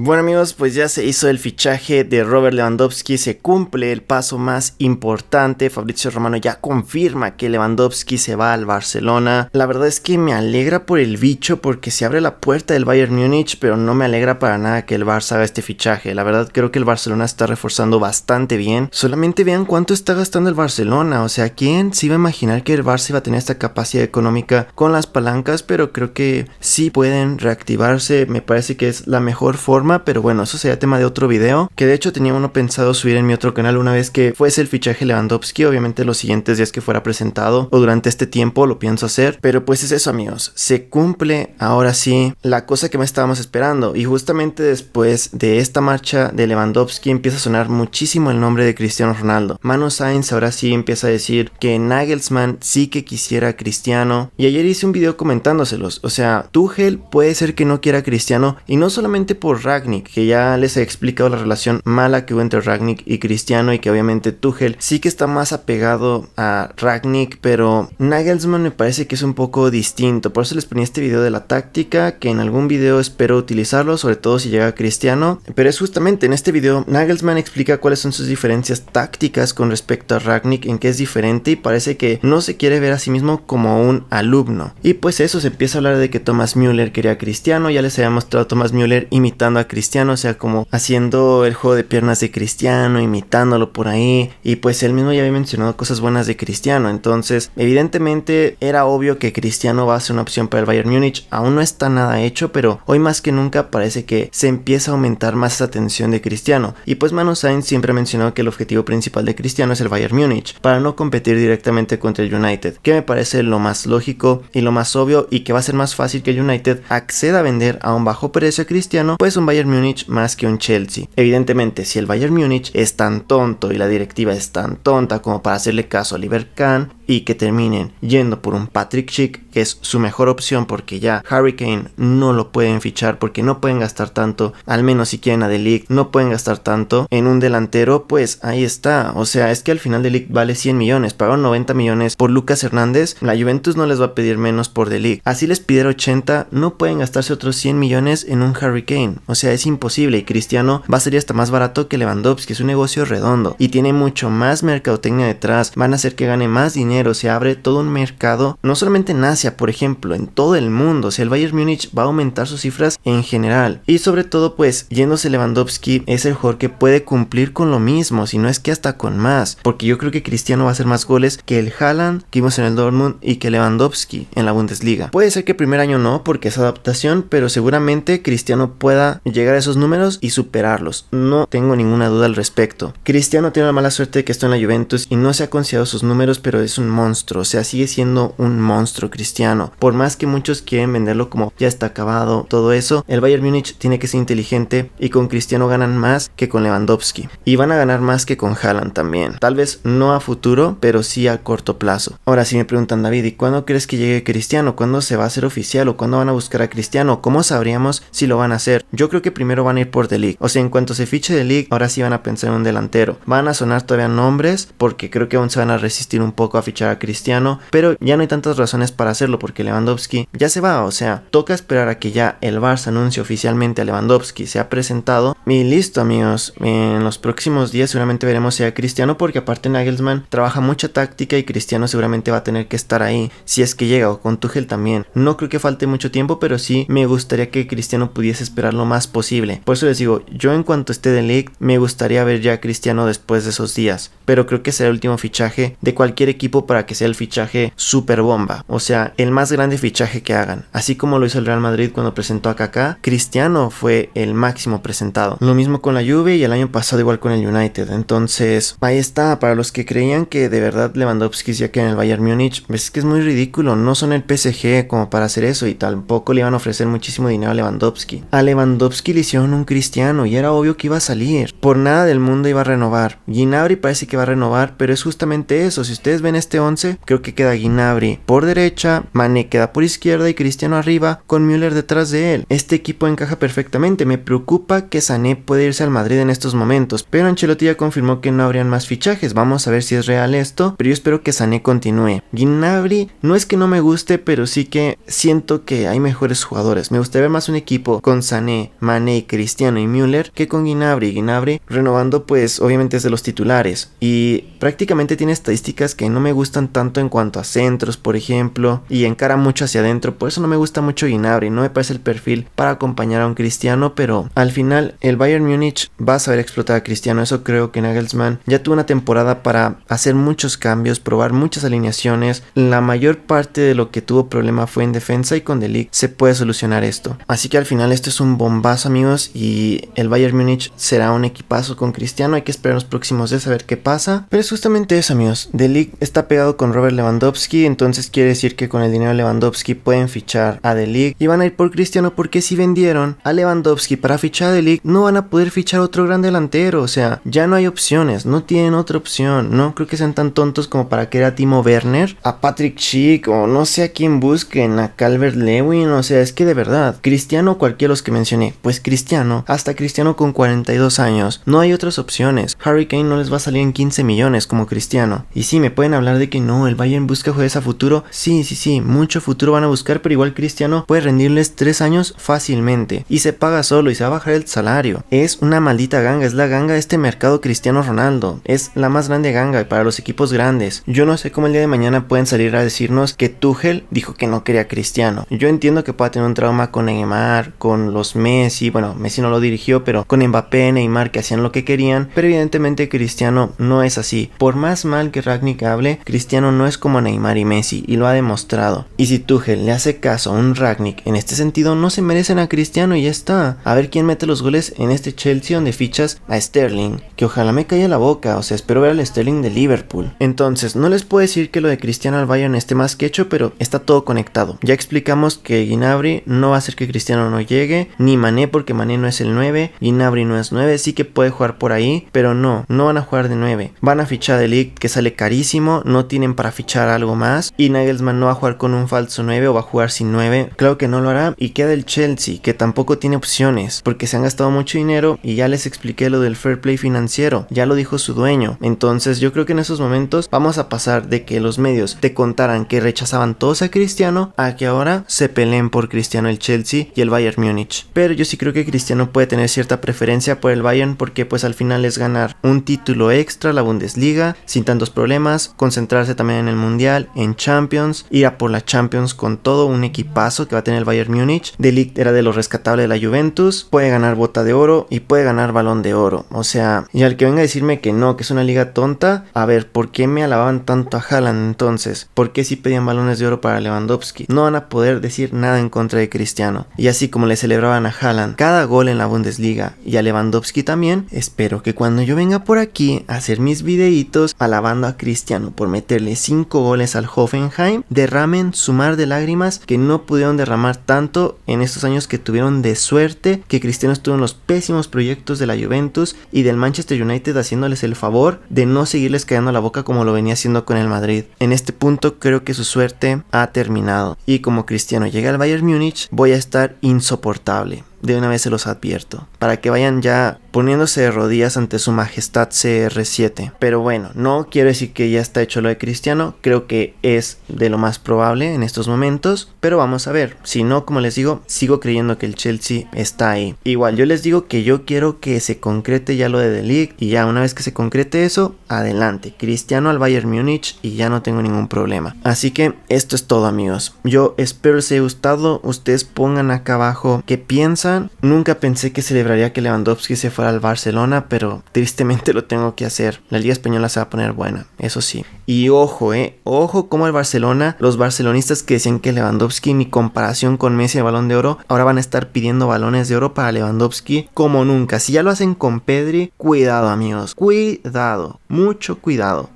Bueno amigos, pues ya se hizo el fichaje de Robert Lewandowski, se cumple el paso más importante, Fabricio Romano ya confirma que Lewandowski se va al Barcelona. La verdad es que me alegra por el bicho porque se abre la puerta del Bayern Múnich, pero no me alegra para nada que el Barça haga este fichaje. La verdad creo que el Barcelona está reforzando bastante bien. Solamente vean cuánto está gastando el Barcelona, o sea, ¿quién se iba a imaginar que el Barça iba a tener esta capacidad económica con las palancas? Pero creo que sí pueden reactivarse, me parece que es la mejor forma pero bueno, eso sería tema de otro video, que de hecho tenía uno pensado subir en mi otro canal una vez que fuese el fichaje Lewandowski, obviamente los siguientes días que fuera presentado o durante este tiempo lo pienso hacer, pero pues es eso amigos, se cumple ahora sí la cosa que me estábamos esperando y justamente después de esta marcha de Lewandowski empieza a sonar muchísimo el nombre de Cristiano Ronaldo, Manu Sainz ahora sí empieza a decir que Nagelsmann sí que quisiera Cristiano y ayer hice un video comentándoselos, o sea, Tuchel puede ser que no quiera Cristiano y no solamente por Ragnick, que ya les he explicado la relación mala que hubo entre Ragnick y Cristiano y que obviamente Tugel sí que está más apegado a Ragnick, pero Nagelsmann me parece que es un poco distinto, por eso les ponía este video de la táctica, que en algún video espero utilizarlo, sobre todo si llega Cristiano, pero es justamente en este video Nagelsmann explica cuáles son sus diferencias tácticas con respecto a Ragnick, en qué es diferente y parece que no se quiere ver a sí mismo como un alumno. Y pues eso se empieza a hablar de que Thomas Müller quería Cristiano, ya les había mostrado Thomas Müller imitando a Cristiano, o sea, como haciendo el juego de piernas de Cristiano, imitándolo por ahí, y pues él mismo ya había mencionado cosas buenas de Cristiano, entonces evidentemente era obvio que Cristiano va a ser una opción para el Bayern Múnich, aún no está nada hecho, pero hoy más que nunca parece que se empieza a aumentar más esa tensión de Cristiano, y pues Manu Sainz siempre ha mencionado que el objetivo principal de Cristiano es el Bayern Múnich, para no competir directamente contra el United, que me parece lo más lógico y lo más obvio y que va a ser más fácil que el United acceda a vender a un bajo precio a Cristiano, pues un Bayern Múnich más que un Chelsea. Evidentemente, si el Bayern Munich es tan tonto y la directiva es tan tonta como para hacerle caso a Oliver Kahn, y que terminen yendo por un Patrick Chick, que es su mejor opción porque ya Hurricane no lo pueden fichar porque no pueden gastar tanto, al menos si quieren a The League no pueden gastar tanto en un delantero, pues ahí está, o sea, es que al final The League vale 100 millones, pagaron 90 millones por Lucas Hernández, la Juventus no les va a pedir menos por The League así les pidieron 80, no pueden gastarse otros 100 millones en un Hurricane o sea, es imposible y Cristiano va a salir hasta más barato que Lewandowski, es un negocio redondo y tiene mucho más mercadotecnia detrás, van a hacer que gane más dinero se abre todo un mercado, no solamente en Asia, por ejemplo, en todo el mundo, si el Bayern Múnich va a aumentar sus cifras en general. Y sobre todo, pues, yéndose Lewandowski, es el jugador que puede cumplir con lo mismo, si no es que hasta con más, porque yo creo que Cristiano va a hacer más goles que el Haaland que vimos en el Dortmund y que Lewandowski en la Bundesliga. Puede ser que el primer año no, porque es adaptación, pero seguramente Cristiano pueda llegar a esos números y superarlos. No tengo ninguna duda al respecto. Cristiano tiene la mala suerte de que está en la Juventus y no se ha considerado sus números, pero es un monstruo, o sea, sigue siendo un monstruo cristiano. Por más que muchos quieren venderlo como ya está acabado, todo eso, el Bayern Munich tiene que ser inteligente y con Cristiano ganan más que con Lewandowski. Y van a ganar más que con Haaland también. Tal vez no a futuro, pero sí a corto plazo. Ahora, si me preguntan, David, ¿y cuándo crees que llegue Cristiano? ¿Cuándo se va a hacer oficial o cuándo van a buscar a Cristiano? ¿Cómo sabríamos si lo van a hacer? Yo creo que primero van a ir por The League. O sea, en cuanto se fiche The League, ahora sí van a pensar en un delantero. Van a sonar todavía nombres porque creo que aún se van a resistir un poco a fichar a Cristiano, pero ya no hay tantas razones para hacerlo porque Lewandowski ya se va, o sea, toca esperar a que ya el Barça anuncie oficialmente a Lewandowski, se ha presentado y listo amigos, en los próximos días seguramente veremos si a Cristiano porque aparte Nagelsmann trabaja mucha táctica y Cristiano seguramente va a tener que estar ahí si es que llega o con Tuchel también. No creo que falte mucho tiempo, pero sí me gustaría que Cristiano pudiese esperar lo más posible. Por eso les digo, yo en cuanto esté de league me gustaría ver ya a Cristiano después de esos días, pero creo que será el último fichaje de cualquier equipo para que sea el fichaje super bomba, o sea, el más grande fichaje que hagan. Así como lo hizo el Real Madrid cuando presentó a Kaká, Cristiano fue el máximo presentado. Lo mismo con la Juve y el año pasado igual con el United. Entonces, ahí está, para los que creían que de verdad Lewandowski se que en el Bayern Múnich, pues es que es muy ridículo, no son el PSG como para hacer eso y tampoco le iban a ofrecer muchísimo dinero a Lewandowski. A Lewandowski le hicieron un Cristiano y era obvio que iba a salir. Por nada del mundo iba a renovar. Ginabri parece que va a renovar, pero es justamente eso. Si ustedes ven este este 11, creo que queda guinnabri por derecha, Mané queda por izquierda y Cristiano arriba con Müller detrás de él. Este equipo encaja perfectamente, me preocupa que Sané puede irse al Madrid en estos momentos, pero Ancelotti ya confirmó que no habrían más fichajes, vamos a ver si es real esto, pero yo espero que Sané continúe. guinnabri no es que no me guste, pero sí que siento que hay mejores jugadores. Me gustaría ver más un equipo con Sané, Mané, Cristiano y Müller que con y Guinabri renovando pues obviamente es de los titulares y prácticamente tiene estadísticas que no me gustan tanto en cuanto a centros, por ejemplo, y encara mucho hacia adentro. Por eso no me gusta mucho Gnabry, no me parece el perfil para acompañar a un Cristiano, pero al final el Bayern Múnich va a saber explotar a Cristiano. Eso creo que Nagelsmann ya tuvo una temporada para hacer muchos cambios, probar muchas alineaciones. La mayor parte de lo que tuvo problema fue en defensa y con Delic se puede solucionar esto. Así que al final esto es un bombazo, amigos, y el Bayern Múnich será un equipazo con Cristiano. Hay que esperar los próximos días a ver qué pasa, pero es justamente eso, amigos. Delic está pegado con Robert Lewandowski, entonces quiere decir que con el dinero de Lewandowski pueden fichar a De Ligt y van a ir por Cristiano porque si vendieron a Lewandowski para fichar a De Ligt no van a poder fichar otro gran delantero, o sea, ya no hay opciones, no tienen otra opción, no creo que sean tan tontos como para querer a Timo Werner, a Patrick Schick o no sé a quién busquen, a Calvert Lewin, o sea, es que de verdad, Cristiano o cualquiera de los que mencioné, pues Cristiano, hasta Cristiano con 42 años, no hay otras opciones, Harry Kane no les va a salir en 15 millones como Cristiano, y si me pueden hablar de que no, el Bayern busca jueves a futuro. Sí, sí, sí, mucho futuro van a buscar, pero igual Cristiano puede rendirles tres años fácilmente y se paga solo y se va a bajar el salario. Es una maldita ganga, es la ganga de este mercado Cristiano Ronaldo. Es la más grande ganga para los equipos grandes. Yo no sé cómo el día de mañana pueden salir a decirnos que Tuchel dijo que no quería Cristiano. Yo entiendo que pueda tener un trauma con Neymar, con los Messi, bueno, Messi no lo dirigió, pero con Mbappé, Neymar que hacían lo que querían, pero evidentemente Cristiano no es así. Por más mal que Ragnik hable, Cristiano no es como Neymar y Messi y lo ha demostrado. Y si Tuchel le hace caso a un Ragnick en este sentido, no se merecen a Cristiano y ya está. A ver quién mete los goles en este Chelsea donde fichas a Sterling. Que ojalá me caiga la boca, o sea, espero ver al Sterling de Liverpool. Entonces, no les puedo decir que lo de Cristiano al Bayern esté más que hecho, pero está todo conectado. Ya explicamos que Ginabri no va a hacer que Cristiano no llegue, ni Mané porque Mané no es el 9, Ginabri no es 9, sí que puede jugar por ahí, pero no, no van a jugar de 9. Van a fichar de League que sale carísimo, no no tienen para fichar algo más y Nagelsmann no va a jugar con un falso 9 o va a jugar sin 9, claro que no lo hará y queda el Chelsea que tampoco tiene opciones porque se han gastado mucho dinero y ya les expliqué lo del fair play financiero, ya lo dijo su dueño, entonces yo creo que en esos momentos vamos a pasar de que los medios te contaran que rechazaban todos a Cristiano a que ahora se peleen por Cristiano el Chelsea y el Bayern Múnich, pero yo sí creo que Cristiano puede tener cierta preferencia por el Bayern porque pues al final es ganar un título extra la Bundesliga sin tantos problemas, concentrarse entrarse también en el Mundial, en Champions, ir a por la Champions con todo un equipazo que va a tener el Bayern Múnich. De era de los rescatables de la Juventus, puede ganar bota de oro y puede ganar balón de oro. O sea, y al que venga a decirme que no, que es una liga tonta, a ver, ¿por qué me alababan tanto a Haaland entonces? ¿Por qué si pedían balones de oro para Lewandowski? No van a poder decir nada en contra de Cristiano. Y así como le celebraban a Haaland cada gol en la Bundesliga y a Lewandowski también, espero que cuando yo venga por aquí a hacer mis videitos alabando a Cristiano por medio meterle 5 goles al Hoffenheim, derramen su mar de lágrimas que no pudieron derramar tanto en estos años que tuvieron de suerte que Cristiano estuvo en los pésimos proyectos de la Juventus y del Manchester United haciéndoles el favor de no seguirles cayendo la boca como lo venía haciendo con el Madrid. En este punto creo que su suerte ha terminado y como Cristiano llega al Bayern Múnich voy a estar insoportable de una vez se los advierto, para que vayan ya poniéndose de rodillas ante su majestad CR7. Pero bueno, no quiero decir que ya está hecho lo de Cristiano, creo que es de lo más probable en estos momentos, pero vamos a ver, si no, como les digo, sigo creyendo que el Chelsea está ahí. Igual, yo les digo que yo quiero que se concrete ya lo de The y ya una vez que se concrete eso, adelante, Cristiano al Bayern Múnich y ya no tengo ningún problema. Así que esto es todo amigos, yo espero les haya gustado, ustedes pongan acá abajo qué piensan, nunca pensé que celebraría que Lewandowski se fuera al Barcelona, pero tristemente lo tengo que hacer. La Liga Española se va a poner buena, eso sí. Y ojo, eh, ojo como el Barcelona, los barcelonistas que decían que Lewandowski ni comparación con Messi el balón de oro, ahora van a estar pidiendo balones de oro para Lewandowski como nunca. Si ya lo hacen con Pedri, cuidado amigos, cuidado, mucho cuidado.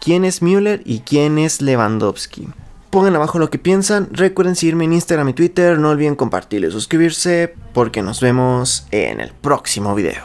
¿Quién es Müller y quién es Lewandowski? Pongan abajo lo que piensan. Recuerden seguirme en Instagram y Twitter. No olviden compartir y suscribirse porque nos vemos en el próximo video.